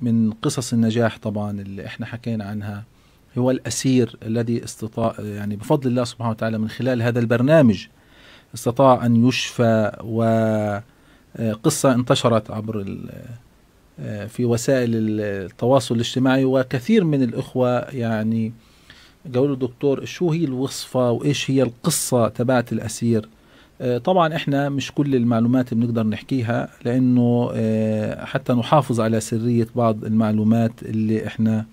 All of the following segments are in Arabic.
من قصص النجاح طبعا اللي احنا حكينا عنها هو الأسير الذي استطاع يعني بفضل الله سبحانه وتعالى من خلال هذا البرنامج استطاع أن يشفى وقصة آه، انتشرت عبر آه، في وسائل التواصل الاجتماعي وكثير من الإخوة يعني قالوا الدكتور شو هي الوصفة وإيش هي القصة تبعت الأسير آه، طبعا احنا مش كل المعلومات بنقدر نحكيها لانه آه، حتى نحافظ على سريه بعض المعلومات اللي احنا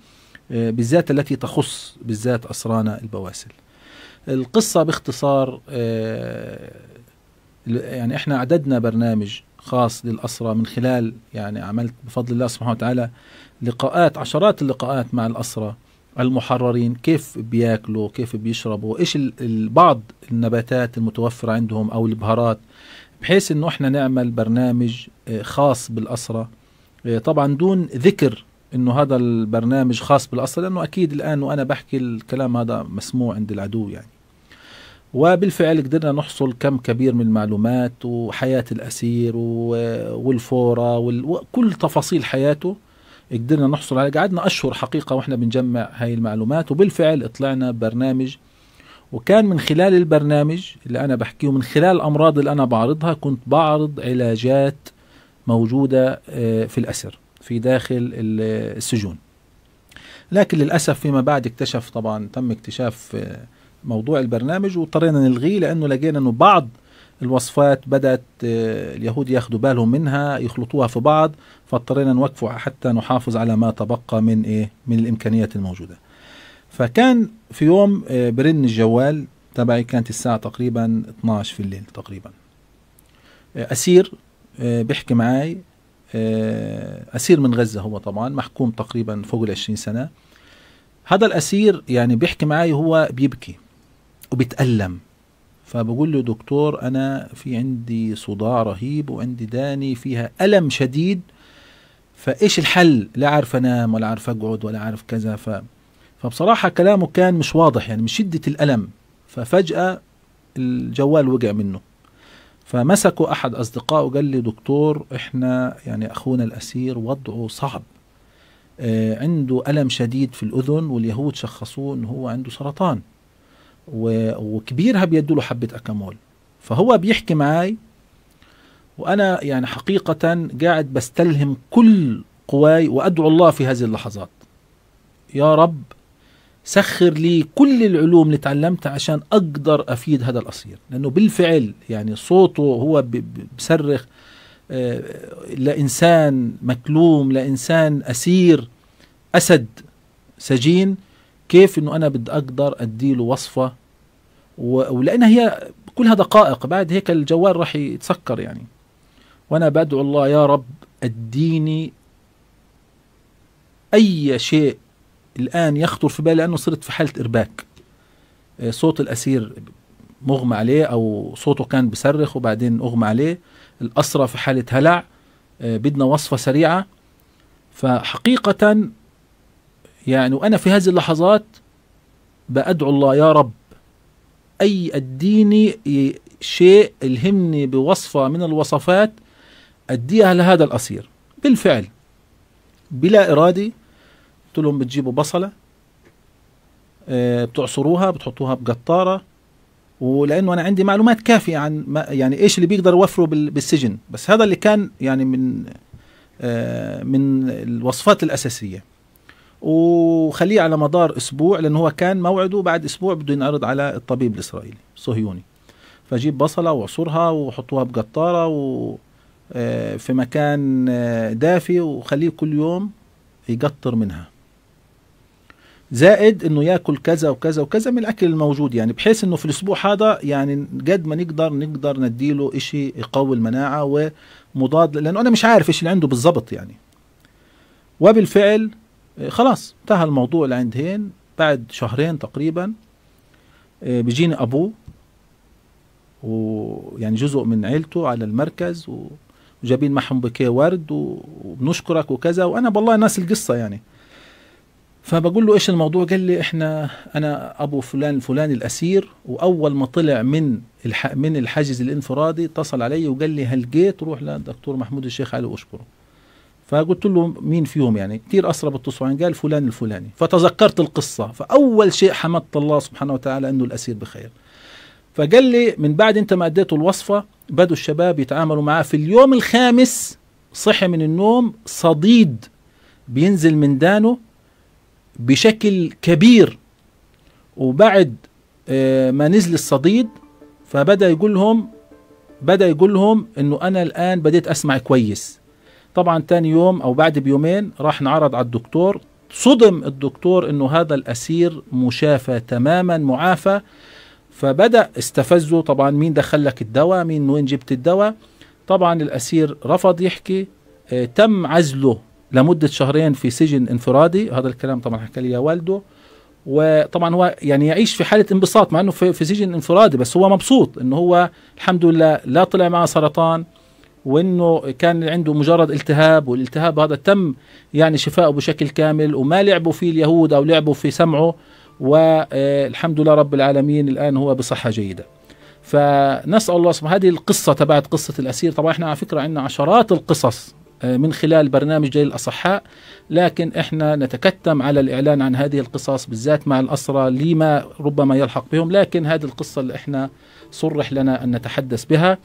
آه، بالذات التي تخص بالذات اسرانا البواسل. القصه باختصار يعني احنا عددنا برنامج خاص للاسرى من خلال يعني عملت بفضل الله سبحانه وتعالى لقاءات عشرات اللقاءات مع الاسرى المحررين كيف بياكلوا كيف بيشربوا ايش بعض النباتات المتوفرة عندهم او البهارات بحيث انه احنا نعمل برنامج آه، خاص بالأسرة آه، طبعا دون ذكر انه هذا البرنامج خاص بالأسرة لانه اكيد الان وانا بحكي الكلام هذا مسموع عند العدو يعني وبالفعل قدرنا نحصل كم كبير من المعلومات وحياة الأسير والفورة وكل تفاصيل حياته قدرنا نحصل عليه قعدنا اشهر حقيقه واحنا بنجمع هاي المعلومات وبالفعل طلعنا برنامج وكان من خلال البرنامج اللي انا بحكيه من خلال الامراض اللي انا بعرضها كنت بعرض علاجات موجوده آه، في الاسر في داخل السجون لكن للاسف فيما بعد اكتشف طبعا تم اكتشاف آه، موضوع البرنامج واضطرينا نلغيه لانه لقينا انه بعض الوصفات بدأت آه، اليهود ياخدوا بالهم منها يخلطوها في بعض فاضطرينا نوقفه حتى نحافظ على ما تبقى من إيه من الإمكانيات الموجودة فكان في يوم آه، برن الجوال تبعي كانت الساعة تقريبا 12 في الليل تقريبا آه، أسير بيحكي معي أسير من غزة هو طبعا محكوم تقريبا فوق العشرين سنة هذا الأسير يعني بيحكي معي هو بيبكي وبيتألم فبقول له دكتور انا في عندي صداع رهيب وعندي داني فيها الم شديد فايش الحل لا عارف انام ولا عارف اقعد ولا عارف كذا ف فبصراحه كلامه كان مش واضح يعني من شده الالم ففجاه الجوال وقع منه فمسكوا احد اصدقائه قال لي دكتور احنا يعني اخونا الاسير وضعه صعب آه، عنده الم شديد في الاذن واليهود شخصوه انه هو عنده سرطان وكبيرها بيدوا له حبه اكامول فهو بيحكي معي وانا يعني حقيقه قاعد بستلهم كل قواي وادعو الله في هذه اللحظات يا رب سخر لي كل العلوم اللي تعلمتها عشان اقدر افيد هذا الاصير لانه بالفعل يعني صوته هو بصرخ آه، لانسان مكلوم لانسان اسير اسد سجين كيف انه انا بدي اقدر ادي له وصفه ولانها هي كلها دقائق بعد هيك الجوال راح يتسكر يعني وانا بدعو الله يا رب اديني اي شيء الان يخطر في بالي لانه صرت في حاله ارباك آه، صوت الاسير مغمى عليه او صوته كان بصرخ وبعدين اغمى عليه الاسرى في حاله هلع آه، بدنا وصفه سريعه فحقيقه يعني وأنا في هذه اللحظات بأدعو الله يا رب أي أديني شيء الهمني بوصفة من الوصفات أديها لهذا الأسير بالفعل بلا إرادي قلت لهم بتجيبوا بصلة آه، بتعصروها بتحطوها بقطارة ولانه انا عندي معلومات كافيه عن ما يعني ايش اللي بيقدر يوفره بالسجن بس هذا اللي كان يعني من آه، من الوصفات الاساسيه وخليه على مدار اسبوع لانه هو كان موعده بعد اسبوع بده ينعرض على الطبيب الاسرائيلي صهيوني فجيب بصله وعصرها وحطوها بقطاره و آه، في مكان آه، دافي وخليه كل يوم يقطر منها زائد انه ياكل كذا وكذا وكذا من الاكل الموجود يعني بحيث انه في الاسبوع هذا يعني قد ما نقدر نقدر نديله شيء يقوي المناعه ومضاد لانه انا مش عارف ايش اللي عنده بالضبط يعني وبالفعل خلاص انتهى الموضوع لعند هين بعد شهرين تقريبا آه، بيجيني ابوه ويعني جزء من عيلته على المركز وجايبين معهم بكيه ورد وبنشكرك وكذا وانا والله ناس القصه يعني فبقول له ايش الموضوع قال لي احنا انا ابو فلان الفلاني الاسير واول ما طلع من الح من الحاجز الانفرادي اتصل علي وقال لي هلقيت روح للدكتور محمود الشيخ علي واشكره فقلت له مين فيهم يعني كثير اسرى بالتصوعين قال فلان الفلاني فتذكرت القصه فاول شيء حمدت الله سبحانه وتعالى انه الاسير بخير فقال لي من بعد انت ما اديته الوصفه بدوا الشباب يتعاملوا معاه في اليوم الخامس صحي من النوم صديد بينزل من دانه بشكل كبير وبعد آه، ما نزل الصديد فبدا يقول لهم بدا يقول لهم انه انا الان بديت اسمع كويس طبعا تاني يوم او بعد بيومين راح نعرض على الدكتور صدم الدكتور انه هذا الاسير مشافى تماما معافى فبدا استفزه طبعا مين دخل لك الدواء مين وين جبت الدواء طبعا الاسير رفض يحكي آه تم عزله لمده شهرين في سجن انفرادي هذا الكلام طبعا حكى لي والده وطبعا هو يعني يعيش في حاله انبساط مع انه في, في سجن انفرادي بس هو مبسوط انه هو الحمد لله لا طلع معه سرطان وانه كان عنده مجرد التهاب والالتهاب هذا تم يعني شفائه بشكل كامل وما لعبوا فيه اليهود او لعبوا في سمعه والحمد آه، لله رب العالمين الان هو بصحه جيده. فنسال الله سبحانه هذه القصه تبعت قصه الاسير طبعا احنا على فكره عندنا عشرات القصص آه، من خلال برنامج جيل الاصحاء لكن احنا نتكتم على الاعلان عن هذه القصص بالذات مع الاسرى لما ربما يلحق بهم لكن هذه القصه اللي احنا صرح لنا ان نتحدث بها